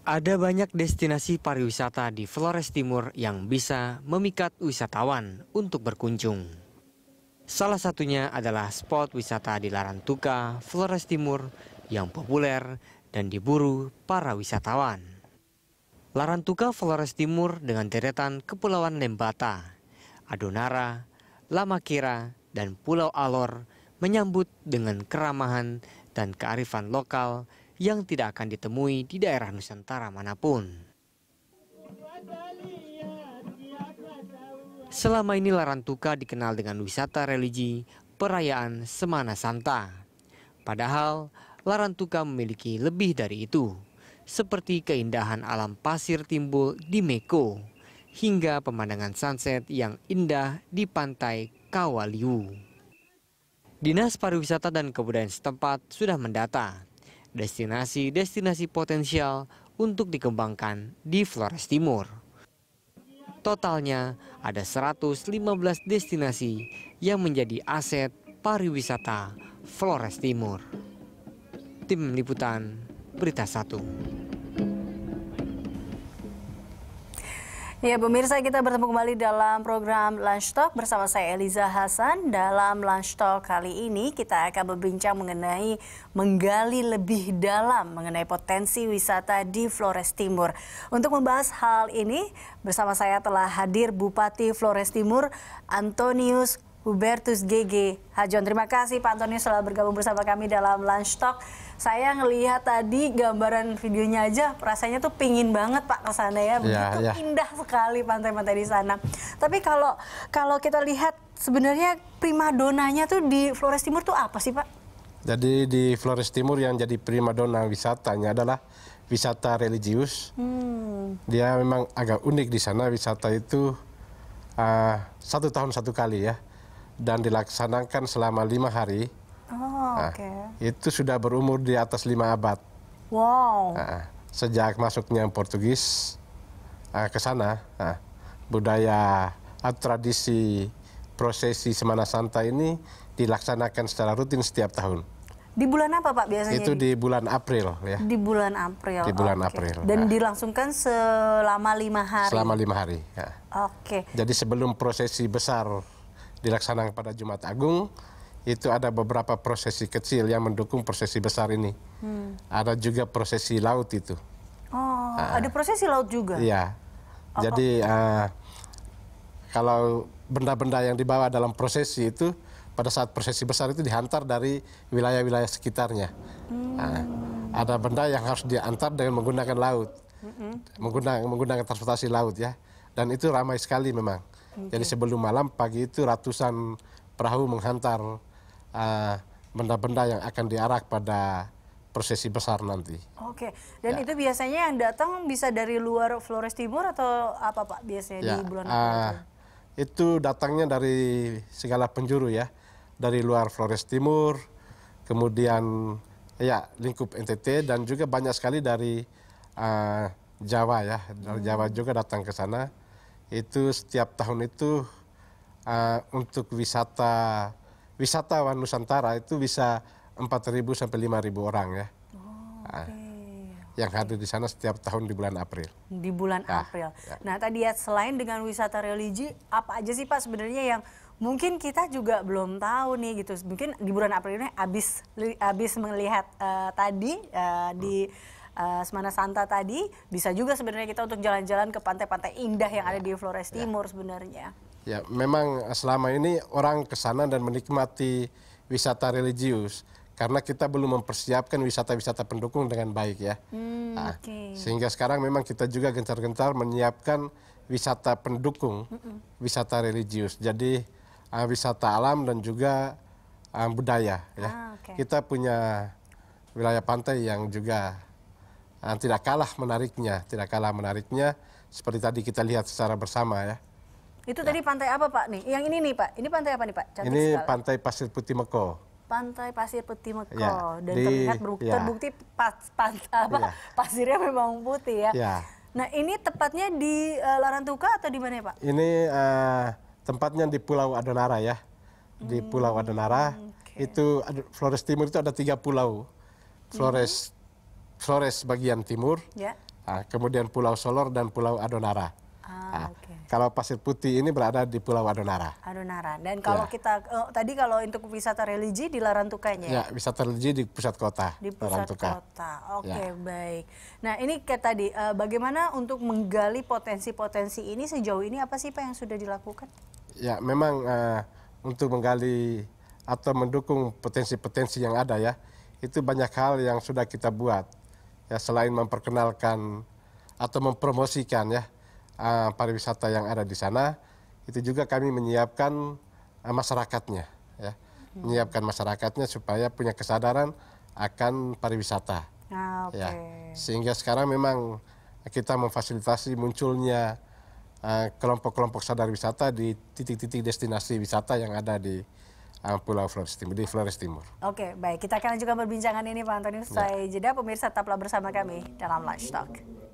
Ada banyak destinasi pariwisata di Flores Timur yang bisa memikat wisatawan untuk berkunjung. Salah satunya adalah spot wisata di Larantuka, Flores Timur yang populer dan diburu para wisatawan. Larantuka Flores Timur dengan deretan Kepulauan Lembata, Adonara, Lamakira, dan Pulau Alor menyambut dengan keramahan dan kearifan lokal yang tidak akan ditemui di daerah Nusantara manapun. Selama ini Larantuka dikenal dengan wisata religi perayaan Semana Santa. Padahal Larantuka memiliki lebih dari itu, seperti keindahan alam pasir timbul di Meko, hingga pemandangan sunset yang indah di pantai Kawaliu. Dinas Pariwisata dan Kebudayaan setempat sudah mendata destinasi-destinasi potensial untuk dikembangkan di Flores Timur. Totalnya ada 115 destinasi yang menjadi aset pariwisata Flores Timur. Tim Liputan Berita Satu. Ya pemirsa kita bertemu kembali dalam program Lunch Talk bersama saya Eliza Hasan. Dalam Lunch Talk kali ini kita akan berbincang mengenai menggali lebih dalam mengenai potensi wisata di Flores Timur. Untuk membahas hal ini bersama saya telah hadir Bupati Flores Timur Antonius Hubertus GG Hajon. Terima kasih Pak Antonius telah bergabung bersama kami dalam Lunch Talk. Saya ngelihat tadi gambaran videonya aja, rasanya tuh pingin banget Pak ke sana ya. Iya, Begitu yeah, yeah. indah sekali pantai-pantai di sana. Tapi kalau kalau kita lihat sebenarnya primadonanya tuh di Flores Timur tuh apa sih Pak? Jadi di Flores Timur yang jadi primadona wisatanya adalah wisata religius. Hmm. Dia memang agak unik di sana wisata itu uh, satu tahun satu kali ya dan dilaksanakan selama lima hari. Oh, nah, okay. Itu sudah berumur di atas lima abad. Wow. Nah, sejak masuknya Portugis uh, ke sana, nah, budaya atau tradisi prosesi Semana Santa ini dilaksanakan secara rutin setiap tahun. Di bulan apa Pak biasanya? Itu di bulan April ya. Di bulan April. Di bulan okay. April. Dan ya. dilangsungkan selama lima hari. Selama lima hari. Ya. Oke. Okay. Jadi sebelum prosesi besar dilaksanakan pada Jumat Agung itu ada beberapa prosesi kecil yang mendukung prosesi besar ini. Hmm. Ada juga prosesi laut itu. Oh, uh, ada prosesi laut juga. Iya. Apa? Oh, Jadi Uh, kalau benda-benda yang dibawa dalam prosesi itu pada saat prosesi besar itu dihantar dari wilayah-wilayah sekitarnya. Hmm. Uh, ada benda yang harus diantar dengan menggunakan laut, hmm. menggunakan menggunakan transportasi laut ya. Dan itu ramai sekali memang. Okay. Jadi sebelum malam pagi itu ratusan perahu menghantar benda eh, benda-benda yang akan diarak pada prosesi besar nanti. Oke, okay. dan ya. itu biasanya yang datang bisa dari luar Flores Timur atau apa Pak biasanya ya. di bulan uh, itu? Itu datangnya dari segala penjuru ya, dari luar Flores Timur, kemudian ya lingkup NTT dan juga banyak sekali dari uh, Jawa ya, dari hmm. Jawa juga datang ke sana itu setiap tahun itu uh, untuk wisata wisatawan Nusantara itu bisa 4.000 sampai 5.000 orang ya. Oh, ah, okay. Uh, yang hadir di sana setiap tahun di bulan April. Di bulan ah, April. Ya. Nah, tadi ya selain dengan wisata religi, apa aja sih Pak sebenarnya yang mungkin kita juga belum tahu nih gitu. Mungkin di bulan April ini habis habis melihat uh, tadi uh, di hmm uh, Semana Santa tadi, bisa juga sebenarnya kita untuk jalan-jalan ke pantai-pantai indah yang ya. ada di Flores ya. Ya. Timur ya. sebenarnya. Ya, memang selama ini orang ke sana dan menikmati wisata religius karena kita belum mempersiapkan wisata-wisata pendukung dengan baik ya. Hmm, nah, okay. Sehingga sekarang memang kita juga gencar-gencar menyiapkan wisata pendukung mm -mm. wisata religius. Jadi uh, wisata alam dan juga uh, budaya ya. Ah, okay. Kita punya wilayah pantai yang juga Ah, tidak kalah menariknya, tidak kalah menariknya seperti tadi kita lihat secara bersama ya. Itu ya. tadi pantai apa Pak nih? Yang ini nih Pak. Ini pantai apa nih Pak? Cantik ini sekali. pantai Pasir Putih Meko. Pantai Pasir Putih Meko ya, dan di, terlihat ya. terbukti pas, pas, apa, ya. pasirnya memang putih ya. ya. Nah ini tepatnya di uh, Larantuka atau di mana ya Pak? Ini uh, tempatnya di Pulau Adonara ya. Di hmm, Pulau Adonara okay. itu Flores Timur itu ada tiga pulau. Flores hmm. Flores bagian timur, ya. nah, kemudian Pulau Solor dan Pulau Adonara. Ah, nah, okay. Kalau Pasir Putih ini berada di Pulau Adonara. Adonara. Dan kalau ya. kita uh, tadi kalau untuk wisata religi di Larantukanya. Ya? ya, wisata religi di pusat kota. Di pusat Larantuka. kota. Oke, okay, ya. baik. Nah, ini kayak tadi uh, bagaimana untuk menggali potensi-potensi ini sejauh ini apa sih Pak yang sudah dilakukan? Ya, memang uh, untuk menggali atau mendukung potensi-potensi yang ada ya. Itu banyak hal yang sudah kita buat ya selain memperkenalkan atau mempromosikan ya eh, pariwisata yang ada di sana itu juga kami menyiapkan eh, masyarakatnya ya hmm. menyiapkan masyarakatnya supaya punya kesadaran akan pariwisata ah, okay. ya sehingga sekarang memang kita memfasilitasi munculnya eh, kelompok-kelompok uh, sadar wisata di titik-titik destinasi wisata yang ada di Pulau Flores Timur, di Flores Timur. Oke, baik. Kita akan juga perbincangan ini Pak Antonius. Saya jeda, pemirsa tetaplah bersama kami dalam Lunch Talk.